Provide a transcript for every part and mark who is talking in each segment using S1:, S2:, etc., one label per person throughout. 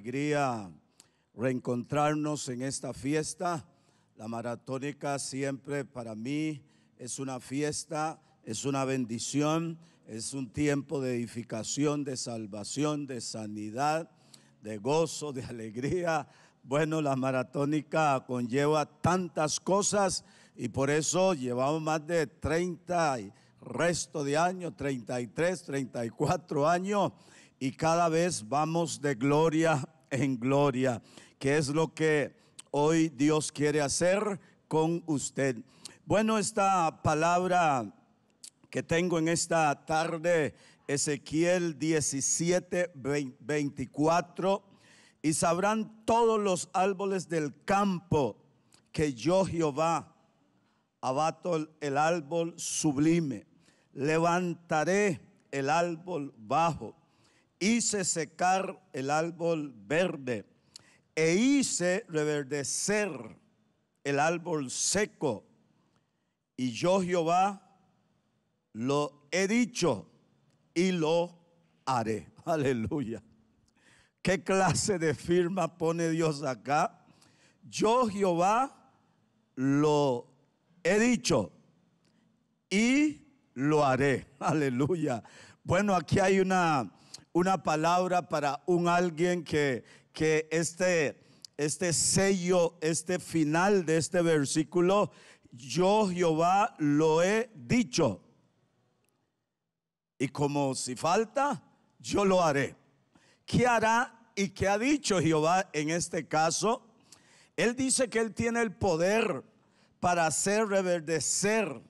S1: alegría reencontrarnos en esta fiesta. La maratónica siempre para mí es una fiesta, es una bendición, es un tiempo de edificación, de salvación, de sanidad, de gozo, de alegría. Bueno, la maratónica conlleva tantas cosas y por eso llevamos más de 30 resto de años, 33, 34 años y cada vez vamos de gloria en gloria, que es lo que hoy Dios quiere hacer con usted. Bueno, esta palabra que tengo en esta tarde, Ezequiel 17, 24, y sabrán todos los árboles del campo que yo Jehová abato el árbol sublime, levantaré el árbol bajo hice secar el árbol verde e hice reverdecer el árbol seco. Y yo Jehová lo he dicho y lo haré. Aleluya. ¿Qué clase de firma pone Dios acá? Yo Jehová lo he dicho y lo haré. Aleluya. Bueno, aquí hay una una palabra para un alguien que, que este, este sello, este final de este versículo, yo Jehová lo he dicho. Y como si falta, yo lo haré. ¿Qué hará y qué ha dicho Jehová en este caso? Él dice que él tiene el poder para hacer reverdecer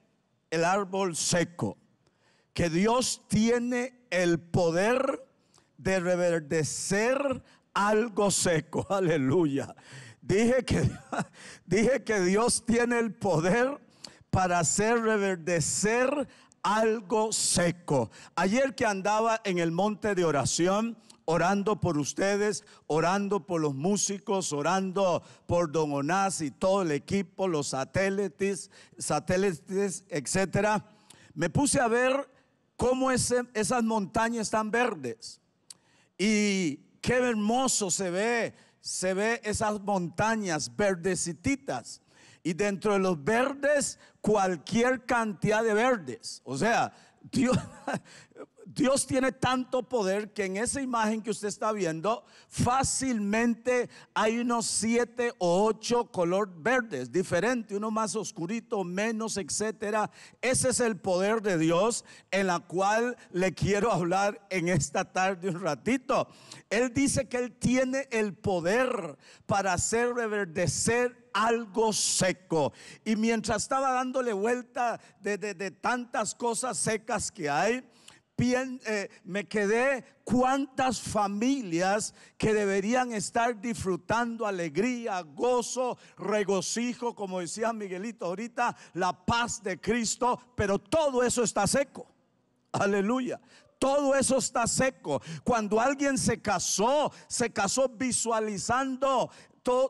S1: el árbol seco, que Dios tiene el poder de reverdecer algo seco. Aleluya. Dije que, dije que Dios tiene el poder para hacer reverdecer algo seco. Ayer que andaba en el monte de oración, orando por ustedes, orando por los músicos, orando por Don Onás y todo el equipo, los satélites, satélites, etcétera. Me puse a ver cómo esas montañas están verdes. Y qué hermoso se ve, se ve esas montañas verdecitas. Y dentro de los verdes, cualquier cantidad de verdes. O sea, Dios, Dios tiene tanto poder que en esa imagen que usted está viendo, fácilmente hay unos siete o ocho color verdes, diferente, uno más oscurito, menos, etcétera. Ese es el poder de Dios en la cual le quiero hablar en esta tarde un ratito. Él dice que él tiene el poder para hacer reverdecer algo seco. Y mientras estaba dándole vuelta de tantas cosas secas que hay, eh, me quedé cuántas familias que deberían estar disfrutando alegría, gozo, regocijo, como decía Miguelito ahorita, la paz de Cristo, pero todo eso está seco. Aleluya. Todo eso está seco. Cuando alguien se casó, se casó visualizando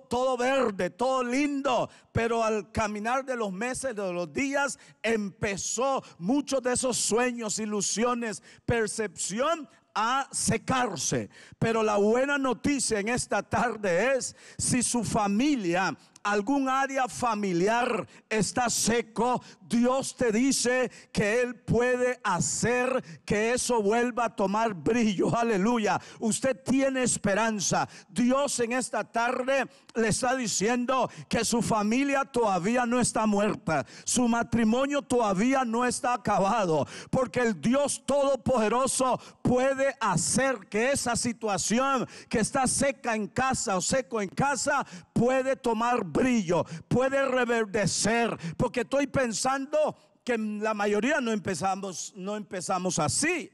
S1: todo, verde, todo lindo, pero al caminar de los meses, de los días, empezó muchos de esos sueños, ilusiones, percepción a secarse. Pero la buena noticia en esta tarde es si su familia algún área familiar está seco, Dios te dice que Él puede hacer que eso vuelva a tomar brillo. Aleluya. Usted tiene esperanza. Dios en esta tarde le está diciendo que su familia todavía no está muerta. Su matrimonio todavía no está acabado. Porque el Dios Todopoderoso puede hacer que esa situación que está seca en casa o seco en casa puede tomar brillo, puede reverdecer. Porque estoy pensando que la mayoría no empezamos, no empezamos así.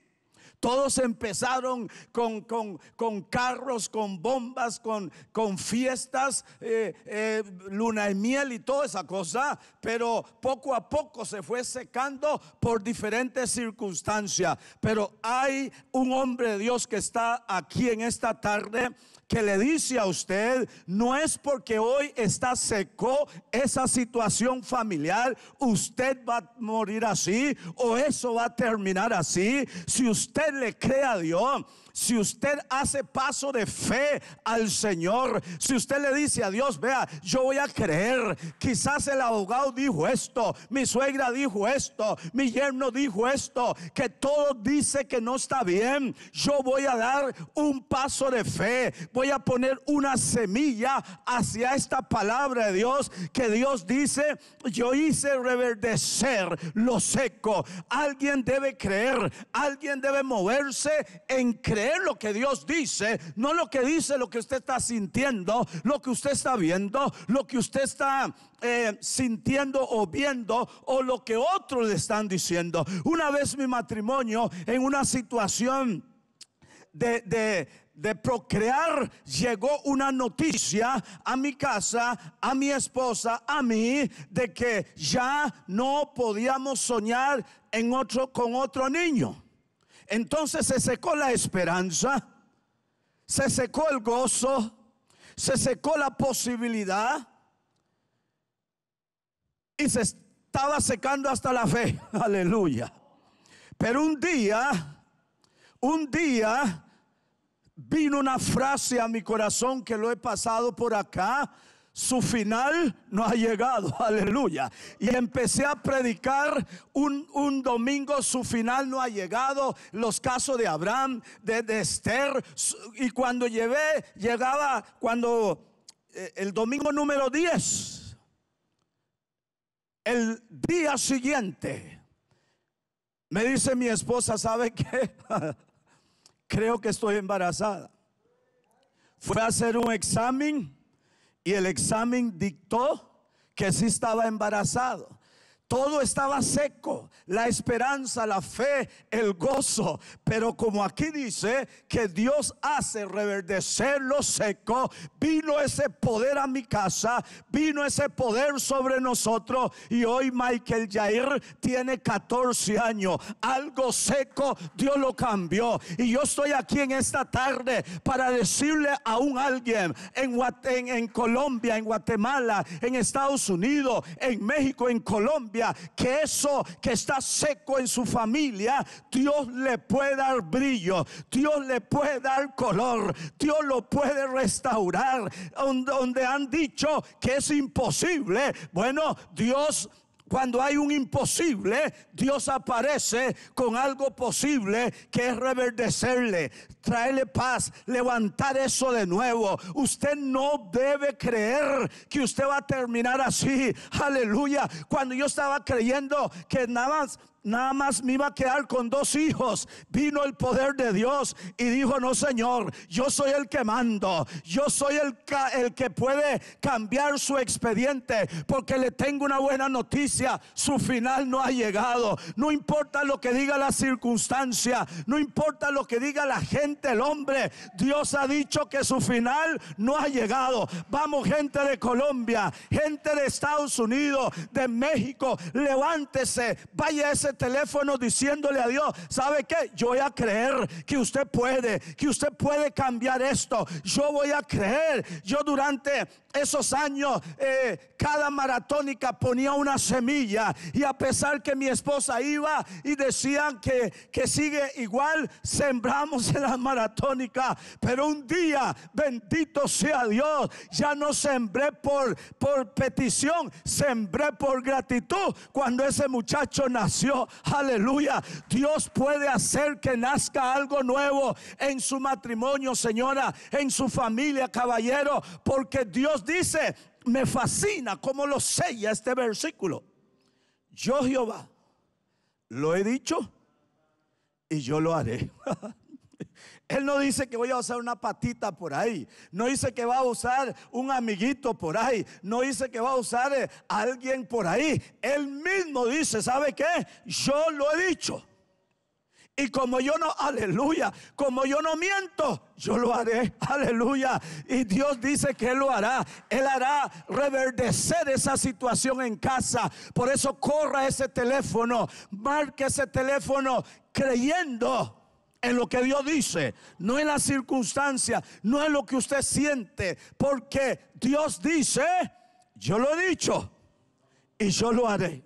S1: Todos empezaron con, con, con carros, con bombas, con, con fiestas, eh, eh, luna y miel y toda esa cosa, pero poco a poco se fue secando por diferentes circunstancias. Pero hay un hombre de Dios que está aquí en esta tarde que le dice a usted, no es porque hoy está seco esa situación familiar, usted va a morir así o eso va a terminar así. Si usted le crea a Dios. Si usted hace paso de fe al Señor, si usted le dice a Dios, vea, yo voy a creer, quizás el abogado dijo esto, mi suegra dijo esto, mi yerno dijo esto, que todo dice que no está bien, yo voy a dar un paso de fe, voy a poner una semilla hacia esta palabra de Dios que Dios dice, yo hice reverdecer lo seco. Alguien debe creer, alguien debe moverse en creer es lo que Dios dice, no lo que dice lo que usted está sintiendo, lo que usted está viendo, lo que usted está eh, sintiendo o viendo o lo que otros le están diciendo. Una vez mi matrimonio en una situación de, de procrear llegó una noticia a mi casa, a mi esposa, a mí, de que ya no podíamos soñar en otro, con otro niño. Entonces se secó la esperanza, se secó el gozo, se secó la posibilidad y se estaba secando hasta la fe. Aleluya. Pero un día, un día vino una frase a mi corazón que lo he pasado por acá su final no ha llegado, aleluya. Y empecé a predicar un, domingo, su final no ha llegado, los casos de Abraham, de, Esther, y cuando llevé, llegaba cuando eh, el domingo número 10, el día siguiente, me dice mi esposa, ¿sabe qué? Creo que estoy embarazada. Fue a hacer un examen y el examen dictó que sí estaba embarazado. Todo estaba seco, la esperanza, la fe, el gozo. Pero como aquí dice que Dios hace reverdecer lo seco, vino ese poder a mi casa, vino ese poder sobre nosotros. Y hoy Michael Jair tiene 14 años. Algo seco Dios lo cambió. Y yo estoy aquí en esta tarde para decirle a un alguien en, en Colombia, en Guatemala, en Estados Unidos, en México, en Colombia que eso que está seco en su familia, Dios le puede dar brillo, Dios le puede dar color, Dios lo puede restaurar. Donde han dicho que es imposible, bueno, Dios cuando hay un imposible, Dios aparece con algo posible que es reverdecerle traerle paz, levantar eso de nuevo. Usted no debe creer que usted va a terminar así. Aleluya. Cuando yo estaba creyendo que nada más nada más me iba a quedar con dos hijos. Vino el poder de Dios y dijo, no Señor, yo soy el que mando, yo soy el, el, que puede cambiar su expediente, porque le tengo una buena noticia, su final no ha llegado. No importa lo que diga la circunstancia, no importa lo que diga la gente el hombre. Dios ha dicho que su final no ha llegado. Vamos gente de Colombia, gente de Estados Unidos, de México, levántese, vaya ese teléfono diciéndole a Dios, ¿sabe qué? Yo voy a creer que usted puede, que usted puede cambiar esto. Yo voy a creer. Yo durante esos años, eh, cada maratónica ponía una semilla y a pesar que mi esposa iba y decían que, que sigue igual, sembramos el amor maratónica, pero un día, bendito sea Dios, ya no sembré por, por petición, sembré por gratitud cuando ese muchacho nació. Aleluya, Dios puede hacer que nazca algo nuevo en su matrimonio, señora, en su familia, caballero, porque Dios dice, me fascina cómo lo sella este versículo. Yo Jehová, lo he dicho y yo lo haré. Él no dice que voy a usar una patita por ahí. No dice que va a usar un amiguito por ahí. No dice que va a usar eh, alguien por ahí. Él mismo dice, ¿sabe qué? Yo lo he dicho. Y como yo no, aleluya, como yo no miento, yo lo haré, aleluya. Y Dios dice que Él lo hará. Él hará reverdecer esa situación en casa. Por eso corra ese teléfono, marque ese teléfono creyendo en lo que Dios dice, no en la circunstancia no en lo que usted siente, porque Dios dice, yo lo he dicho y yo lo haré.